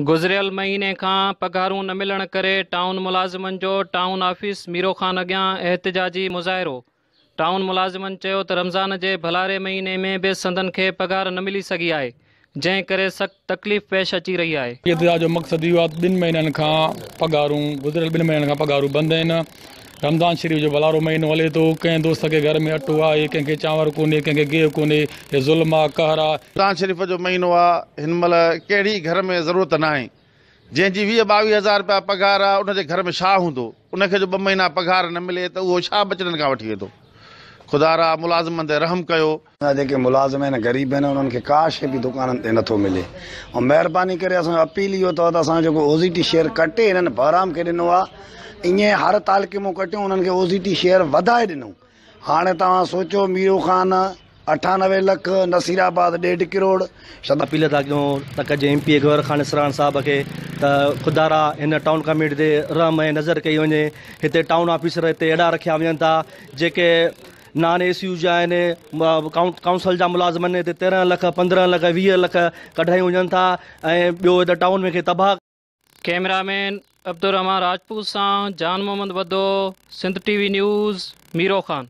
गुज़िरियल महीने खां पघारूं न मिलण करे टाउन मुलाज़िमनि जो टाउन ऑफिस मीरो खान अॻियां एतिजाजी मुज़ाहिरो टाउन मुलाज़िमनि चयो त रमज़ान जे भलारे महीने में बि संदनि खे पघारु न मिली सघी आहे जंहिं करे सख़्तु तकलीफ़ पेश अची रही आहे रमज़ान शरीफ़ जो भलारो महीनो हले थो कंहिं दोस्त खे घर में अटो आहे कंहिंखे चांवर कोन्हे कंहिंखे गिहु कोन्हे हे ज़ुल्म आहे कहर आहे रमज़ान शरीफ़ जो महीनो आहे हिन महिल कहिड़ी घर में ज़रूरत न आहे जंहिंजी वीह ॿावीह हज़ार रुपया पघारु आहे उनजे घर में छा हूंदो उनखे जो ॿ महीना पघार न मिले त उहो छा बचड़नि खां वठी वेंदो ख़ुदा रा मुलाज़िमनि ते रहम कयो जेके मुलाज़िम आहिनि ग़रीब आहिनि उन्हनि खे का शइ बि दुकाननि ते नथो मिले ऐं महिरबानी करे असांजो अपील इहो अथव त असांजो जेको ओज़ीटी शेयर कटे हिननि बहराम खे ॾिनो आहे ईअं हर तालके मां कटियूं उन्हनि खे ओ शेयर वधाए ॾिनो हाणे तव्हां सोचियो मीरू ख़ान अठानवे लख नसीराबाद ॾेढ किरोड़ अपील था कयूं त कजे एम पी ए ख़ान इसराण साहिब खे त खुदारा हिन टाउन कमेटी ते रहम ऐं नज़र कई वञे हिते टाउन ऑफिसर हिते अहिड़ा रखिया वञनि था जेके नान ए सी यू जा आहिनि काउं काउंसल जा मुलाज़िम आहिनि हिते तेरहं लख पंद्रहं लख वीह लख कढाई वञनि था ऐं ॿियो हिते टाउन में तबाह कैमरामैन अब्दुलरहमान राजपूत सा जान मोहम्मद वदो सिंध टीवी न्यूज़ मीरो ख़ान